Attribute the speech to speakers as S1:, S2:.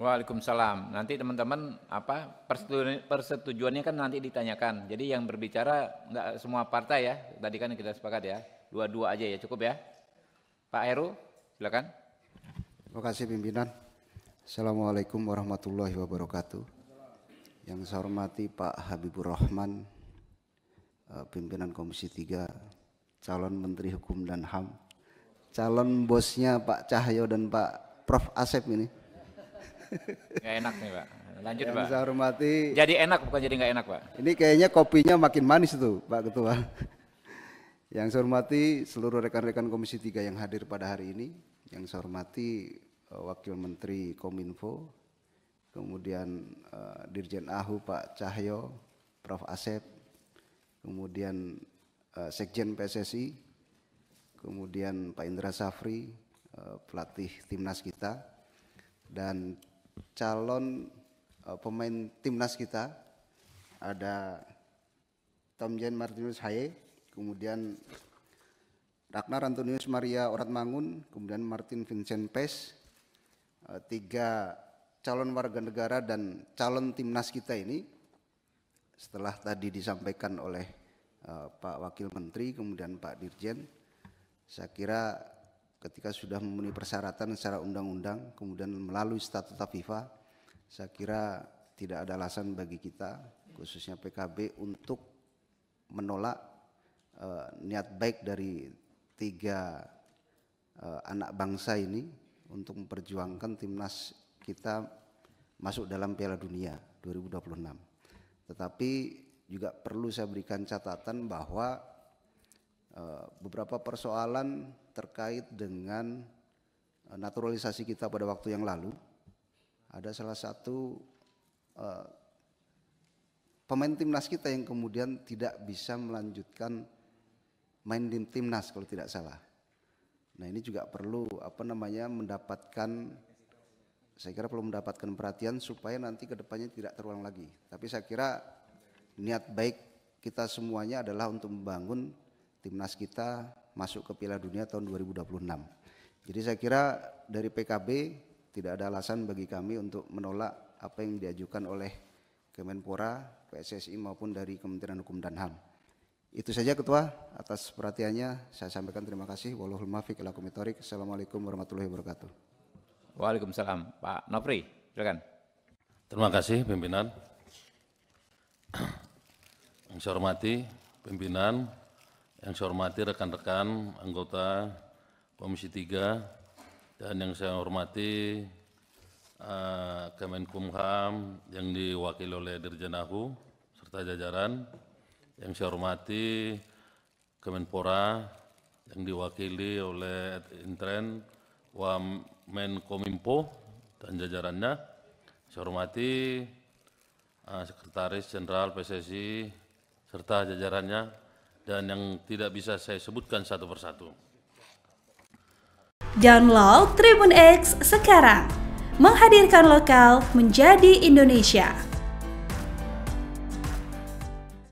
S1: Waalaikumsalam. Nanti teman-teman apa persetujuannya kan nanti ditanyakan. Jadi yang berbicara nggak semua partai ya. Tadi kan kita sepakat ya. Dua-dua aja ya cukup ya. Pak Heru, silakan.
S2: Terima kasih pimpinan. Assalamualaikum warahmatullahi wabarakatuh. Yang saya hormati Pak Habibur Rahman, eh, pimpinan Komisi 3, calon Menteri Hukum dan HAM, calon bosnya Pak Cahyo dan Pak Prof. Asep ini
S1: Gak enak nih Pak. Lanjut yang Pak. Saya hormati.
S3: Jadi enak bukan jadi
S1: nggak enak Pak.
S2: Ini kayaknya kopinya makin manis tuh Pak Ketua. Yang saya hormati seluruh rekan-rekan Komisi 3 yang hadir pada hari ini. Yang saya hormati eh, Wakil Menteri Kominfo, kemudian eh, Dirjen AHU Pak Cahyo, Prof. Asep, kemudian eh, Sekjen PSSI, kemudian Pak Indra Safri, pelatih timnas kita, dan calon eh, pemain timnas kita ada Tomjen Martinus Haye, kemudian Ragnar Antonius Maria Oratmangun, kemudian Martin Vincent Pes, eh, tiga calon warga negara dan calon timnas kita ini setelah tadi disampaikan oleh eh, Pak Wakil Menteri kemudian Pak Dirjen saya kira ketika sudah memenuhi persyaratan secara undang-undang kemudian melalui statuta FIFA saya kira tidak ada alasan bagi kita khususnya PKB untuk menolak uh, niat baik dari tiga uh, anak bangsa ini untuk memperjuangkan timnas kita masuk dalam Piala Dunia 2026. Tetapi juga perlu saya berikan catatan bahwa Eh, beberapa persoalan terkait dengan eh, naturalisasi kita pada waktu yang lalu. Ada salah satu eh, pemain timnas kita yang kemudian tidak bisa melanjutkan main di timnas kalau tidak salah. Nah ini juga perlu apa namanya mendapatkan saya kira perlu mendapatkan perhatian supaya nanti kedepannya tidak terulang lagi. Tapi saya kira niat baik kita semuanya adalah untuk membangun timnas kita masuk ke Piala Dunia tahun 2026. Jadi saya kira dari PKB tidak ada alasan bagi kami untuk menolak apa yang diajukan oleh Kemenpora, PSSI maupun dari Kementerian Hukum dan HAM. Itu saja Ketua, atas perhatiannya saya sampaikan terima kasih. Wallahul Assalamualaikum warahmatullahi wabarakatuh.
S1: Waalaikumsalam. Pak Nopri,
S3: silakan. Terima kasih pimpinan. Yang saya hormati pimpinan yang saya hormati rekan-rekan anggota Komisi 3 dan yang saya hormati uh, Kemenkumham yang diwakili oleh Dirjen AHU serta jajaran. Yang saya hormati Kemenpora yang diwakili oleh Intren Wamen Kominfo dan jajarannya. Saya hormati uh, Sekretaris Jenderal PSSI serta jajarannya dan yang tidak bisa saya sebutkan satu persatu.
S2: Download Tribun X sekarang, menghadirkan lokal menjadi Indonesia.